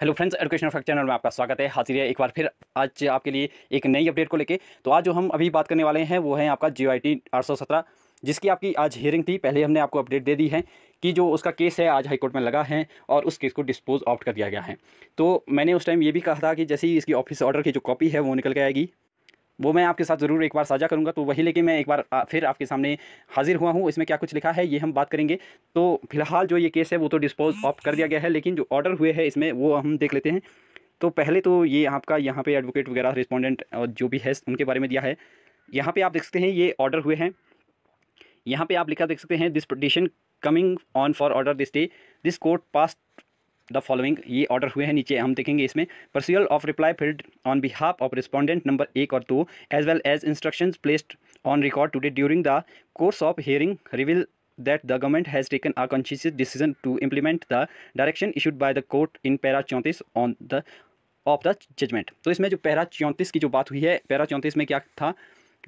hello friends Education Fact channel में आपका स्वागत है हाजिर है एक बार फिर आज आपके लिए एक नई अपडेट को लेके तो आज जो हम अभी बात करने वाले हैं वो है आपका जी आई टी जिसकी आपकी आज हियरिंग थी पहले हमने आपको अपडेट दे दी है कि जो उसका केस है आज हाईकोर्ट में लगा है और उस केस को डिस्पोज ऑप्ट कर दिया गया है तो मैंने उस टाइम ये भी कहा था कि जैसे ही इसकी ऑफिस ऑर्डर की जो कॉपी है वो निकल के आएगी वो मैं आपके साथ ज़रूर एक बार साझा करूँगा तो वही लेके मैं एक बार फिर आपके सामने हाजिर हुआ हूँ इसमें क्या कुछ लिखा है ये हम बात करेंगे तो फिलहाल जो ये केस है वो तो डिस्पोज ऑफ कर दिया गया है लेकिन जो ऑर्डर हुए हैं इसमें वो हम देख लेते हैं तो पहले तो ये आपका यहाँ पे एडवोकेट वगैरह रिस्पोंडेंट जो भी है उनके बारे में दिया है यहाँ पे आप देख सकते हैं ये ऑर्डर हुए हैं यहाँ पे आप लिखा देख सकते हैं this petition coming on for order this day this court pass the following ये ऑर्डर हुए हैं नीचे हम देखेंगे इसमें perusal of reply filed on behalf of respondent number एक और दो as well as instruction placed on record today during the course of hearing reveal that the government has taken a conscious decision to implement the direction issued by the court in para चौंतीस on the of the judgment तो इसमें जो para चौंतीस की जो बात हुई है पैरा चौंतीस में क्या था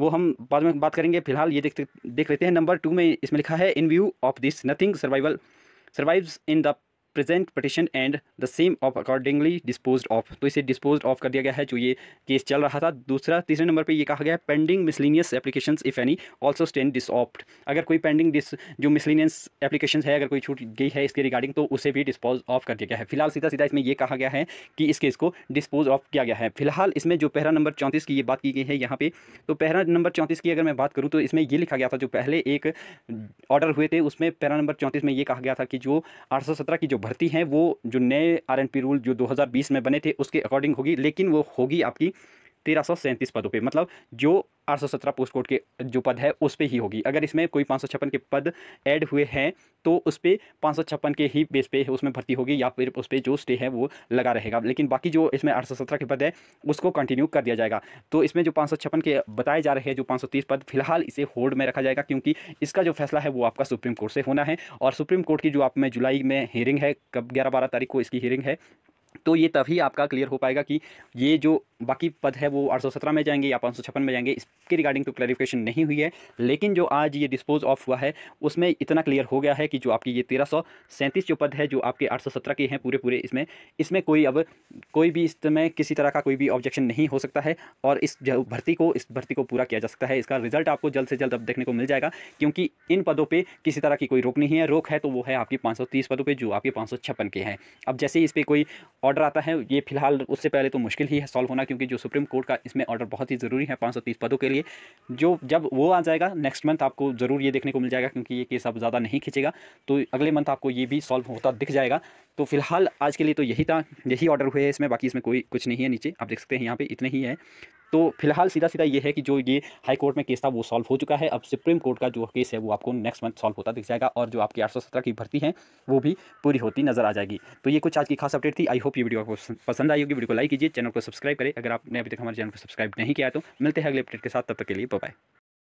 वो हम बाद में बात करेंगे फिलहाल ये देखते देख लेते हैं नंबर टू में इसमें लिखा है in view of this nothing survival survives in the present petition and the same of accordingly dispose of तो इसे डिस्पोज ऑफ कर दिया गया है जो ये केस चल रहा था दूसरा तीसरे नंबर पर यह कहा गया है pending miscellaneous application if any also stand disposed अगर कोई पेंडिंग डिस जो मिसलिनियस एप्लीकेशन है अगर कोई छूट गई है इसके रिगार्डिंग तो उसे भी डिस्पोज ऑफ कर दिया गया है फिलहाल सीधा सीधा इसमें यह कहा गया है कि इस केस को डिस्पोज ऑफ किया गया है फिलहाल इसमें जो पहला नंबर चौंतीस की ये बात की गई है यहाँ पे तो पहला नंबर चौंतीस की अगर मैं बात करूँ तो इसमें यह लिखा गया था जो पहले एक ऑर्डर हुए थे उसमें पहला नंबर चौंतीस में ये कहा गया था कि जो आठ की जो भर्ती हैं वो जो नए आर रूल जो 2020 में बने थे उसके अकॉर्डिंग होगी लेकिन वो होगी आपकी तेरह सौ सैंतीस पदों पर मतलब जो आठ सौ सत्रह पोस्ट कोड के जो पद है उस पर ही होगी अगर इसमें कोई पाँच सौ छप्पन के पद ऐड हुए हैं तो उस पर पाँच सौ छप्पन के ही बेस पे उसमें भर्ती होगी या फिर उस पर जो स्टे है वो लगा रहेगा लेकिन बाकी जो इसमें आठ सौ सत्रह के पद है उसको कंटिन्यू कर दिया जाएगा तो इसमें जो पाँच सौ छप्पन के बताए जा रहे हैं जो पाँच सौ तीस पद फिलहाल इसे होल्ड में रखा जाएगा क्योंकि इसका जो फैसला है वो आपका सुप्रीम कोर्ट से होना है और सुप्रीम कोर्ट की जो आप में जुलाई में हियरिंग है कब ग्यारह बारह तारीख को इसकी हियरिंग है तो ये तभी आपका क्लियर हो पाएगा कि ये जो बाकी पद है वो सत्रह में जाएंगे या छप्पन में जाएंगे इसके रिगार्डिंग तो क्लैरिफिकेशन नहीं हुई है लेकिन जो आज ये डिस्पोज ऑफ हुआ है उसमें इतना क्लियर हो गया है कि जो आपकी ये तेरह सौ सैंतीस जो पद है जो आपके सत्रह के हैं पूरे पूरे इसमें इसमें कोई अब कोई भी इसमें किसी तरह का कोई भी ऑब्जेक्शन नहीं हो सकता है और इस भर्ती को इस भर्ती को पूरा किया जा सकता है इसका रिजल्ट आपको जल्द से जल्द अब देखने को मिल जाएगा क्योंकि इन पदों पर किसी तरह की कोई रोक नहीं है रोक है तो वो है आपकी पाँच पदों पर जो आपके पाँच के हैं अब जैसे ही इस पर कोई ऑर्डर आता है ये फिलहाल उससे पहले तो मुश्किल ही है सॉल्व होना क्योंकि जो सुप्रीम कोर्ट का इसमें ऑर्डर बहुत ही ज़रूरी है पाँच सौ तीस पदों के लिए जो जब वो आ जाएगा नेक्स्ट मंथ आपको ज़रूर ये देखने को मिल जाएगा क्योंकि ये केस अब ज़्यादा नहीं खींचेगा तो अगले मंथ आपको ये भी सॉल्व होता दिख जाएगा तो फिलहाल आज के लिए तो यही था यही ऑर्डर हुए हैं इसमें बाकी इसमें कोई कुछ नहीं है नीचे आप देख सकते हैं यहाँ पर इतने ही है तो फिलहाल सीधा सीधा ये है कि जो ये हाई कोर्ट में केस था वो सॉल्व हो चुका है अब सुप्रीम कोर्ट का जो केस है वो आपको नेक्स्ट मंथ सॉल्व होता दिख जाएगा और जो आपकी आठ की भर्ती है वो भी पूरी होती नजर आ जाएगी तो ये कुछ आज की खास अपडेट थी आई होप ये वीडियो आपको पसंद आई होगी वीडियो को लाइक कीजिए चैनल को सब्सक्राइब करें अगर आपने अभी तक हमारे चैनल को सब्सक्राइब नहीं किया तो मिलते हैं अगले अपडेट के साथ तब तक के लिए बाय